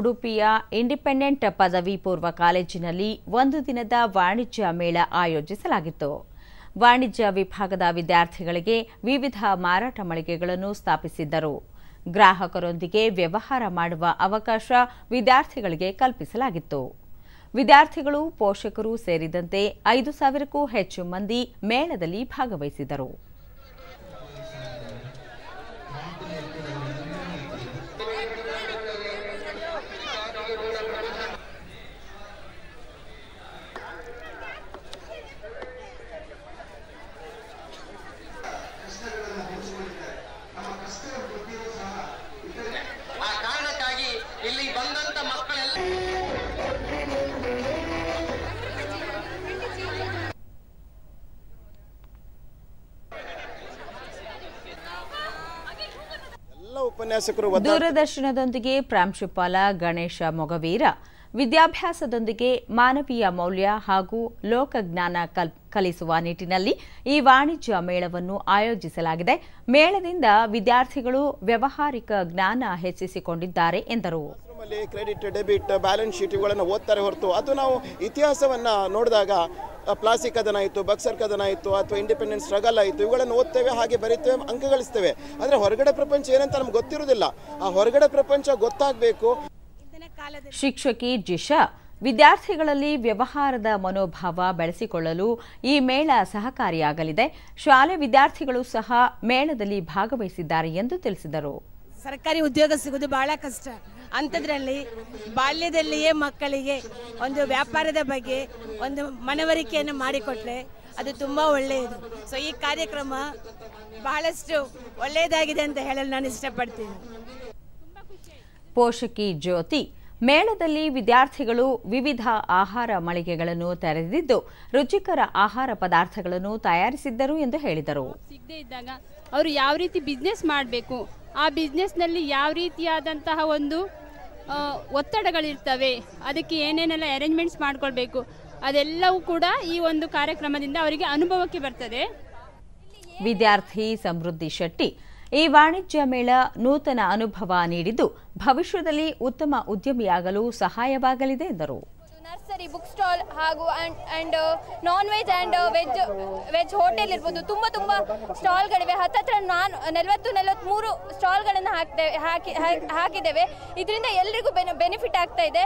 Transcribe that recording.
ಉಡುಪಿಯ ಇಂಡಿಪೆಂಡೆಂಟ್ ಪದವಿ ಪೂರ್ವ ಕಾಲೇಜಿನಲ್ಲಿ ಒಂದು ದಿನದ ವಾಣಿಜ್ಯ ಮೇಳ ಆಯೋಜಿಸಲಾಗಿತ್ತು ವಾಣಿಜ್ಯ ವಿಭಾಗದ ವಿದ್ಯಾರ್ಥಿಗಳಿಗೆ ವಿವಿಧ ಮಾರಾಟ ಮಳಿಗೆಗಳನ್ನು ಸ್ಥಾಪಿಸಿದ್ದರು ಗ್ರಾಹಕರೊಂದಿಗೆ ವ್ಯವಹಾರ ಮಾಡುವ ಅವಕಾಶ ವಿದ್ಯಾರ್ಥಿಗಳಿಗೆ ಕಲ್ಪಿಸಲಾಗಿತ್ತು ವಿದ್ಯಾರ್ಥಿಗಳು ಪೋಷಕರು ಸೇರಿದಂತೆ ಐದು ಸಾವಿರಕ್ಕೂ ಹೆಚ್ಚು ಮಂದಿ ಮೇಳದಲ್ಲಿ ಭಾಗವಹಿಸಿದರು ಉಪನ್ಯಾಸಕರು ದೂರದರ್ಶನದೊಂದಿಗೆ ಪ್ರಾಂಶುಪಾಲ ಗಣೇಶ ಮೊಗವೀರ ವಿದ್ಯಾಭ್ಯಾಸದೊಂದಿಗೆ ಮಾನವೀಯ ಮೌಲ್ಯ ಹಾಗೂ ಲೋಕಜ್ಞಾನ ಕಲ್ ಕಲಿಸುವ ನಿಟ್ಟಿನಲ್ಲಿ ಈ ವಾಣಿಜ್ಯ ಮೇಳವನ್ನು ಆಯೋಜಿಸಲಾಗಿದೆ ಮೇಳದಿಂದ ವಿದ್ಯಾರ್ಥಿಗಳು ವ್ಯವಹಾರಿಕ ಜ್ಞಾನ ಹೆಚ್ಚಿಸಿಕೊಂಡಿದ್ದಾರೆ ಎಂದರು ಕ್ರೆಡಿಟ್ ಡೆಬಿಟ್ ಬ್ಯಾಲೆನ್ಸ್ ಶೀಟ್ ಓದ್ತಾರೆ ಹೊರತು ಅದು ನಾವು ಇತಿಹಾಸವನ್ನು ನೋಡಿದಾಗ ಪ್ಲಾಸಿ ಕದನ ಆಯಿತು ಬಕ್ಸರ್ ಕದನ ಆಯಿತು ಅಥವಾ ಇಂಡಿಪೆಂಡೆನ್ಸ್ ಸ್ಟ್ರಗಲ್ ಆಯಿತು ಇವುಗಳನ್ನು ಓದ್ತೇವೆ ಹಾಗೆ ಬರಿತೇವೆ ಅಂಕ ಗಳಿಸ್ತೇವೆ ಆದರೆ ಹೊರಗಡೆ ಪ್ರಪಂಚ ಏನಂತ ನಮ್ಗೆ ಗೊತ್ತಿರೋದಿಲ್ಲ ಆ ಹೊರಗಡೆ ಪ್ರಪಂಚ ಗೊತ್ತಾಗಬೇಕು ಶಿಕ್ಷಕಿ ಜಿಶಾ ವಿದ್ಯಾರ್ಥಿಗಳಲ್ಲಿ ವ್ಯವಹಾರದ ಮನೋಭಾವ ಬೆಳೆಸಿಕೊಳ್ಳಲು ಈ ಮೇಳ ಸಹಕಾರಿಯಾಗಲಿದೆ ಶಾಲೆ ವಿದ್ಯಾರ್ಥಿಗಳು ಸಹ ಮೇಳದಲ್ಲಿ ಭಾಗವಹಿಸಿದ್ದಾರೆ ಎಂದು ತಿಳಿಸಿದರು ಸರ್ಕಾರಿ ಉದ್ಯೋಗ ಸಿಗೋದು ಬಹಳ ಕಷ್ಟ ಅಂಥದ್ರಲ್ಲಿ ಬಾಲ್ಯದಲ್ಲಿಯೇ ಮಕ್ಕಳಿಗೆ ಒಂದು ವ್ಯಾಪಾರದ ಬಗ್ಗೆ ಒಂದು ಮನವರಿಕೆಯನ್ನು ಮಾಡಿಕೊಟ್ಟರೆ ಅದು ತುಂಬ ಒಳ್ಳೆಯದು ಸೊ ಈ ಕಾರ್ಯಕ್ರಮ ಬಹಳಷ್ಟು ಒಳ್ಳೆಯದಾಗಿದೆ ಅಂತ ಹೇಳಲು ನಾನು ಇಷ್ಟಪಡ್ತೀನಿ ಪೋಷಕಿ ಜ್ಯೋತಿ ಮೇಳದಲ್ಲಿ ವಿದ್ಯಾರ್ಥಿಗಳು ವಿವಿಧ ಆಹಾರ ಮಳಿಗೆಗಳನ್ನು ತೆರೆದಿದ್ದು ರುಚಿಕರ ಆಹಾರ ಪದಾರ್ಥಗಳನ್ನು ತಯಾರಿಸಿದ್ದರು ಎಂದು ಹೇಳಿದರು ಸಿಗದೇ ಇದ್ದಾಗ ಅವರು ಯಾವ ರೀತಿ ಬಿಸ್ನೆಸ್ ಮಾಡಬೇಕು ಆ ಬಿಸ್ನೆಸ್ನಲ್ಲಿ ಯಾವ ರೀತಿಯಾದಂತಹ ಒಂದು ಒತ್ತಡಗಳಿರ್ತವೆ ಅದಕ್ಕೆ ಏನೇನೆಲ್ಲ ಅರೇಂಜ್ಮೆಂಟ್ಸ್ ಮಾಡಿಕೊಳ್ಬೇಕು ಅದೆಲ್ಲವೂ ಕೂಡ ಈ ಒಂದು ಕಾರ್ಯಕ್ರಮದಿಂದ ಅವರಿಗೆ ಅನುಭವಕ್ಕೆ ಬರ್ತದೆ ವಿದ್ಯಾರ್ಥಿ ಸಮೃದ್ಧಿ ಶೆಟ್ಟಿ ಈ ವಾಣಿಜ್ಯ ಮೇಳ ನೂತನ ಅನುಭವ ನೀಡಿದ್ದು ಭವಿಷ್ಯದಲ್ಲಿ ಉತ್ತಮ ಉದ್ಯಮಿಯಾಗಲು ಸಹಾಯವಾಗಲಿದೆ ಎಂದರು ಬುಕ್ ಸ್ಟಾಲ್ ಹಾಗೂ and non veg and veg veg hotel ಇರ್ಬೋದು ತುಂಬಾ ತುಂಬ ಸ್ಟಾಲ್ಗಳಿವೆ ಹತ್ತತ್ರ ನಾನ್ ನಲವತ್ತು ಸ್ಟಾಲ್ ಸ್ಟಾಲ್ಗಳನ್ನು ಹಾಕ್ತೇವೆ ಹಾಕಿ ಹಾಕಿದ್ದೇವೆ ಇದರಿಂದ ಎಲ್ರಿಗೂ ಬೆನಿಫಿಟ್ ಆಗ್ತಾ ಇದೆ